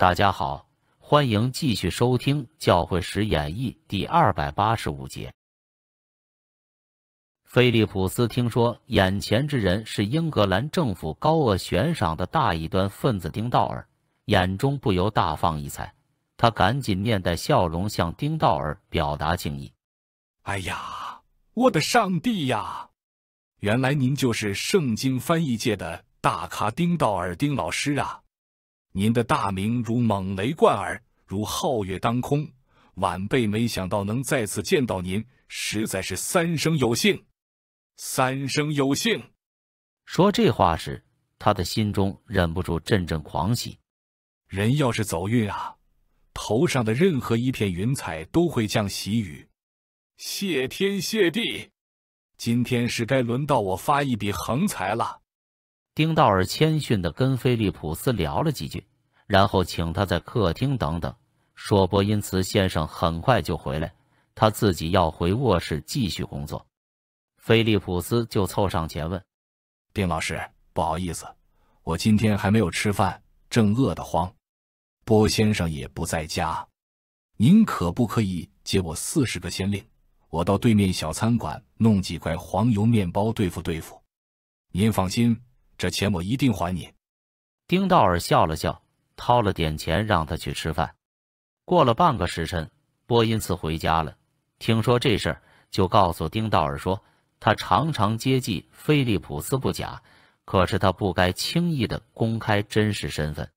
大家好，欢迎继续收听《教会史演义》第二百八十五节。菲利普斯听说眼前之人是英格兰政府高额悬赏的大异端分子丁道尔，眼中不由大放异彩。他赶紧面带笑容向丁道尔表达敬意：“哎呀，我的上帝呀！原来您就是圣经翻译界的大咖丁道尔丁老师啊！”您的大名如猛雷贯耳，如皓月当空。晚辈没想到能再次见到您，实在是三生有幸，三生有幸。说这话时，他的心中忍不住阵阵狂喜。人要是走运啊，头上的任何一片云彩都会降喜雨。谢天谢地，今天是该轮到我发一笔横财了。丁道尔谦逊地跟菲利普斯聊了几句，然后请他在客厅等等，说：“波因茨先生很快就回来，他自己要回卧室继续工作。”菲利普斯就凑上前问：“丁老师，不好意思，我今天还没有吃饭，正饿得慌。波先生也不在家，您可不可以借我四十个先令？我到对面小餐馆弄几块黄油面包对付对付。您放心。”这钱我一定还你。”丁道尔笑了笑，掏了点钱让他去吃饭。过了半个时辰，波因茨回家了，听说这事儿，就告诉丁道尔说：“他常常接济菲利普斯不假，可是他不该轻易的公开真实身份。”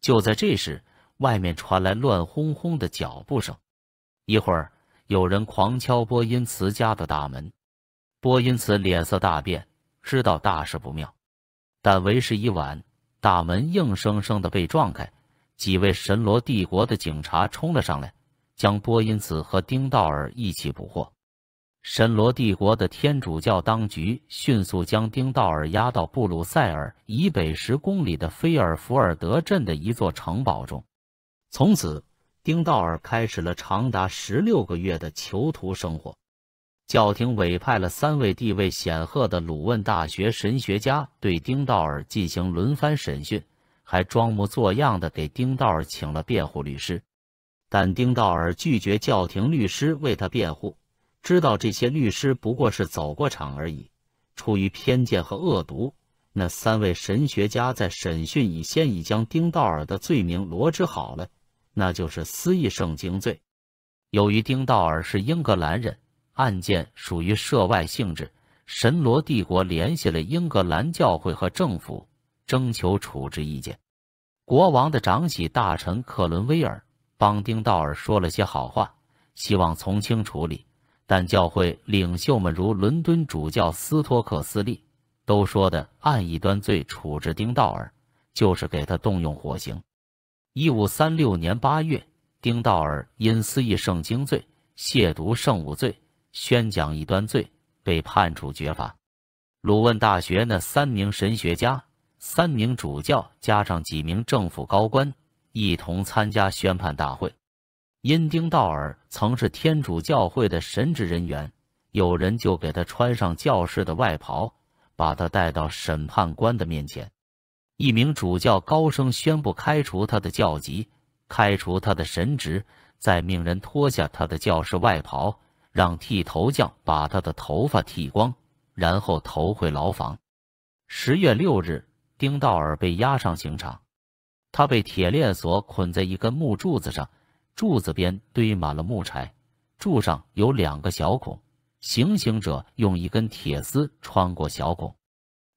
就在这时，外面传来乱哄哄的脚步声，一会儿有人狂敲波因茨家的大门，波因茨脸色大变，知道大事不妙。但为时已晚，大门硬生生的被撞开，几位神罗帝国的警察冲了上来，将波因子和丁道尔一起捕获。神罗帝国的天主教当局迅速将丁道尔押到布鲁塞尔以北十公里的菲尔福尔德镇的一座城堡中，从此丁道尔开始了长达十六个月的囚徒生活。教廷委派了三位地位显赫的鲁汶大学神学家对丁道尔进行轮番审讯，还装模作样的给丁道尔请了辩护律师，但丁道尔拒绝教廷律师为他辩护，知道这些律师不过是走过场而已。出于偏见和恶毒，那三位神学家在审讯以先已将丁道尔的罪名罗织好了，那就是私意圣经罪。由于丁道尔是英格兰人。案件属于涉外性质，神罗帝国联系了英格兰教会和政府，征求处置意见。国王的长喜大臣克伦威尔帮丁道尔说了些好话，希望从轻处理。但教会领袖们如伦敦主教斯托克斯利都说的按一端罪处置丁道尔，就是给他动用火刑。一五三六年八月，丁道尔因私议圣经罪、亵渎圣物罪。宣讲一端罪，被判处绝罚。鲁汶大学那三名神学家、三名主教，加上几名政府高官，一同参加宣判大会。因丁道尔曾是天主教会的神职人员，有人就给他穿上教士的外袍，把他带到审判官的面前。一名主教高声宣布开除他的教籍，开除他的神职，再命人脱下他的教士外袍。让剃头匠把他的头发剃光，然后投回牢房。十月六日，丁道尔被押上刑场。他被铁链锁捆在一根木柱子上，柱子边堆满了木柴，柱上有两个小孔。行刑者用一根铁丝穿过小孔。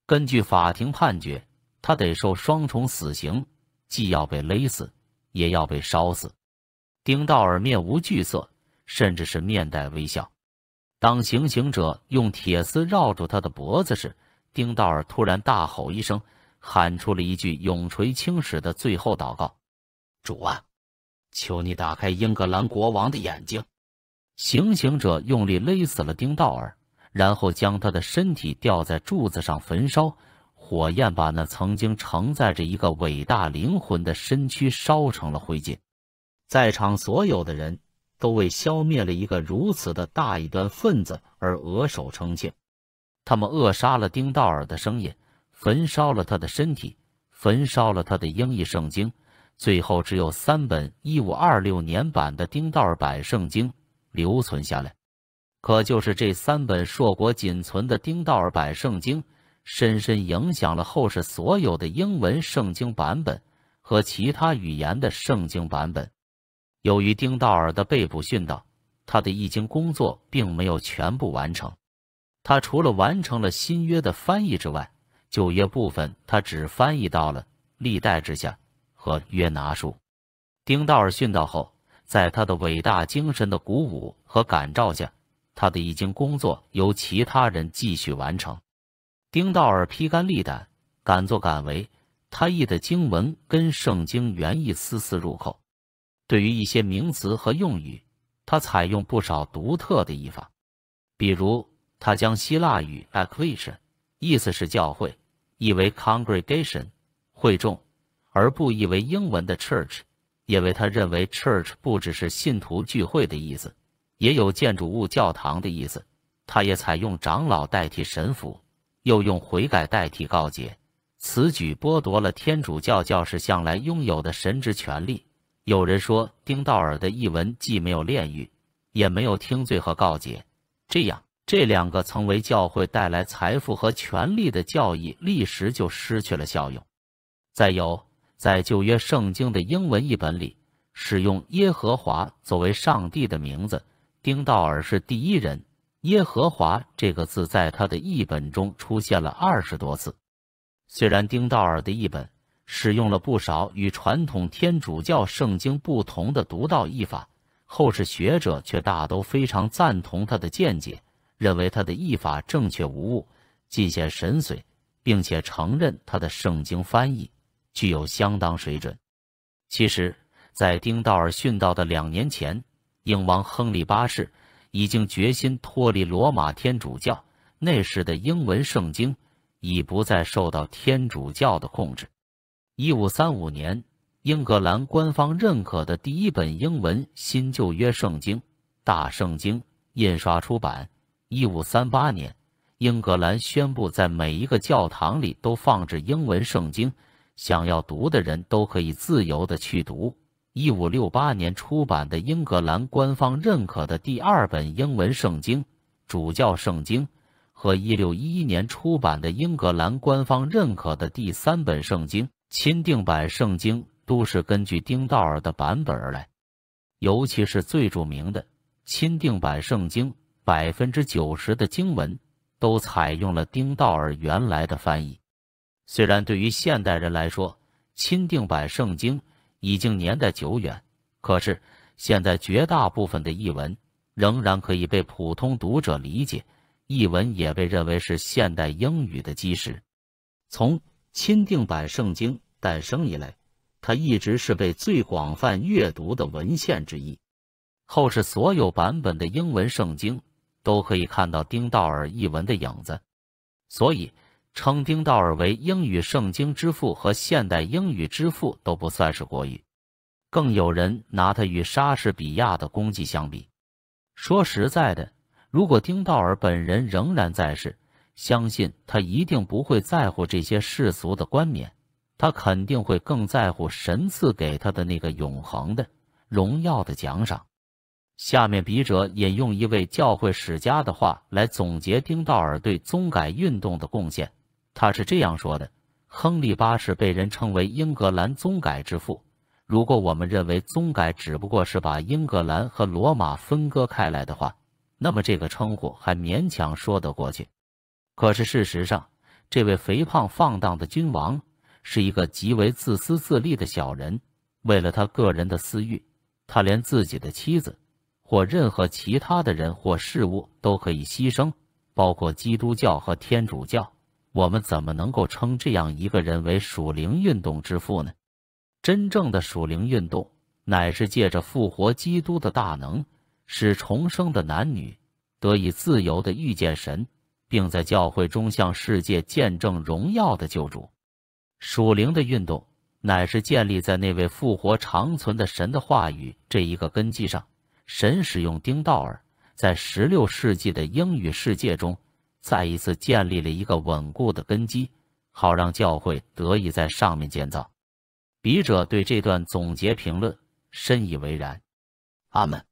根据法庭判决，他得受双重死刑，既要被勒死，也要被烧死。丁道尔面无惧色。甚至是面带微笑。当行刑者用铁丝绕住他的脖子时，丁道尔突然大吼一声，喊出了一句永垂青史的最后祷告：“主啊，求你打开英格兰国王的眼睛！”行刑者用力勒死了丁道尔，然后将他的身体吊在柱子上焚烧。火焰把那曾经承载着一个伟大灵魂的身躯烧成了灰烬。在场所有的人。都为消灭了一个如此的大一端分子而额手称庆。他们扼杀了丁道尔的声音，焚烧了他的身体，焚烧了他的英译圣经，最后只有三本1526年版的丁道尔版圣经留存下来。可就是这三本硕果仅存的丁道尔版圣经，深深影响了后世所有的英文圣经版本和其他语言的圣经版本。由于丁道尔的被捕殉道，他的译经工作并没有全部完成。他除了完成了新约的翻译之外，旧约部分他只翻译到了历代之下和约拿书。丁道尔殉道后，在他的伟大精神的鼓舞和感召下，他的译经工作由其他人继续完成。丁道尔披肝沥胆，敢作敢为，他译的经文跟圣经原意丝丝入扣。对于一些名词和用语，他采用不少独特的译法，比如他将希腊语 e c q l e s i a 意思是教会，译为 “congregation” 会众，而不译为英文的 “church”，因为他认为 “church” 不只是信徒聚会的意思，也有建筑物教堂的意思。他也采用长老代替神父，又用悔改代替告诫。此举剥夺了天主教教士向来拥有的神职权利，有人说，丁道尔的译文既没有炼狱，也没有听罪和告诫，这样这两个曾为教会带来财富和权力的教义立时就失去了效用。再有，在旧约圣经的英文译本里，使用耶和华作为上帝的名字，丁道尔是第一人。耶和华这个字在他的译本中出现了二十多次。虽然丁道尔的译本。使用了不少与传统天主教圣经不同的独到译法，后世学者却大都非常赞同他的见解，认为他的译法正确无误，尽显神髓，并且承认他的圣经翻译具有相当水准。其实，在丁道尔殉道的两年前，英王亨利八世已经决心脱离罗马天主教，那时的英文圣经已不再受到天主教的控制。一五三五年，英格兰官方认可的第一本英文新旧约圣经《大圣经》印刷出版。一五三八年，英格兰宣布在每一个教堂里都放置英文圣经，想要读的人都可以自由的去读。一五六八年出版的英格兰官方认可的第二本英文圣经《主教圣经》，和一六一一年出版的英格兰官方认可的第三本圣经。钦定版圣经都是根据丁道尔的版本而来，尤其是最著名的钦定版圣经，百分之九十的经文都采用了丁道尔原来的翻译。虽然对于现代人来说，钦定版圣经已经年代久远，可是现在绝大部分的译文仍然可以被普通读者理解，译文也被认为是现代英语的基石。从钦定版圣经。诞生以来，他一直是被最广泛阅读的文献之一。后世所有版本的英文圣经都可以看到丁道尔译文的影子，所以称丁道尔为英语圣经之父和现代英语之父都不算是过誉。更有人拿他与莎士比亚的功绩相比。说实在的，如果丁道尔本人仍然在世，相信他一定不会在乎这些世俗的冠冕。他肯定会更在乎神赐给他的那个永恒的荣耀的奖赏。下面笔者引用一位教会史家的话来总结丁道尔对宗改运动的贡献。他是这样说的：“亨利八世被人称为英格兰宗改之父。如果我们认为宗改只不过是把英格兰和罗马分割开来的话，那么这个称呼还勉强说得过去。可是事实上，这位肥胖放荡的君王。”是一个极为自私自利的小人，为了他个人的私欲，他连自己的妻子或任何其他的人或事物都可以牺牲，包括基督教和天主教。我们怎么能够称这样一个人为属灵运动之父呢？真正的属灵运动乃是借着复活基督的大能，使重生的男女得以自由地遇见神，并在教会中向世界见证荣耀的救主。属灵的运动乃是建立在那位复活长存的神的话语这一个根基上。神使用丁道尔在16世纪的英语世界中再一次建立了一个稳固的根基，好让教会得以在上面建造。笔者对这段总结评论深以为然。阿门。